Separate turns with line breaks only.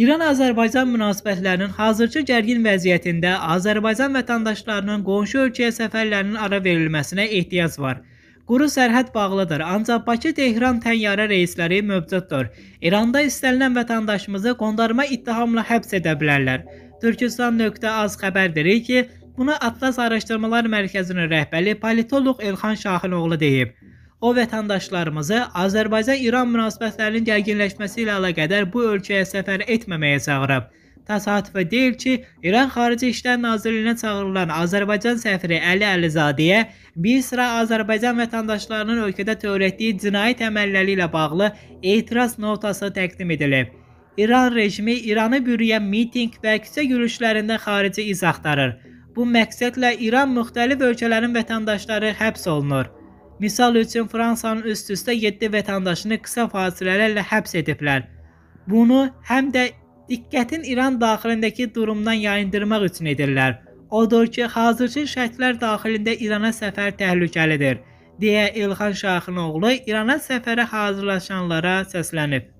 İran-Azərbaycan münasibətlərinin hazırki gərgin vəziyyətində Azərbaycan vətəndaşlarının qonşu ölkəyə səfərlərinin ara verilməsinə ehtiyac var. Quru sərhəd bağlıdır, ancaq Bakı-Tehran təyyarə reysləri mövcuddur. İranda istənilən vətəndaşımızı qondarma ittihamla həbs edə bilərlər. Türkistan.az xəbər verir ki, bunu Atlas Araşdırmalar Mərkəzinin rəhbəri politoloq Elxan Şahinoğlu deyib. O vətəndaşlarımızı Azərbaycan-İran münasibətlərinin gərginləşməsi ilə əlaqədar bu ölkəyə səfər etməməyə çağırıb. Təsadüfə deyil ki, İran Xarici İşlər Nazirliyinə çağırılan Azərbaycan səfiri Əli Əlizadəyə bir sıra Azərbaycan vətəndaşlarının ölkədə törətdiyi cinayət əməlləri ilə bağlı etiraz notası təqdim edilib. İran rejimi İranı bürüyən mitinq və küçə yürüyüşlərində xarici iz axtarır. Bu məqsədlə İran müxtəlif ölkələrin vətəndaşları həbs olunur. Misal üçün Fransanın üst-üstə 7 vətəndaşını qısa fasilələrlə həbs ediblər. Bunu həm də diqqətin İran daxilindəki durumdan yayındırmaq üçün edirlər. Odur ki, hazırki şərtlər daxilində İrana səfər təhlükəlidir, deyə İlxan Şaxın oğlu İrana səfərə hazırlaşanlara səslənib.